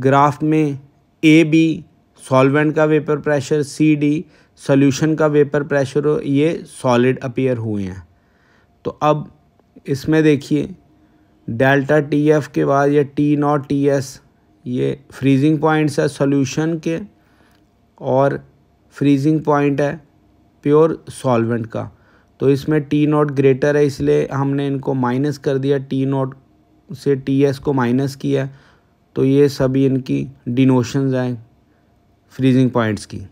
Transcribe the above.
graph में A B solvent का vapour pressure C D solution का वेपर प्रेशर ये सॉलिड अपीयर हुए हैं तो अब इसमें देखिए डेल्टा टी एफ के बाद ये टी नॉट टी एस ये फ्रीजिंग पॉइंट्स है सोल्यूशन के और फ्रीजिंग पॉइंट है प्योर सॉल्वेंट का तो इसमें टी नॉट ग्रेटर है इसलिए हमने इनको माइनस कर दिया टी नॉट से टी एस को माइनस किया तो ये सभी इनकी डिनोशंस हैं फ्रीजिंग पॉइंट्स की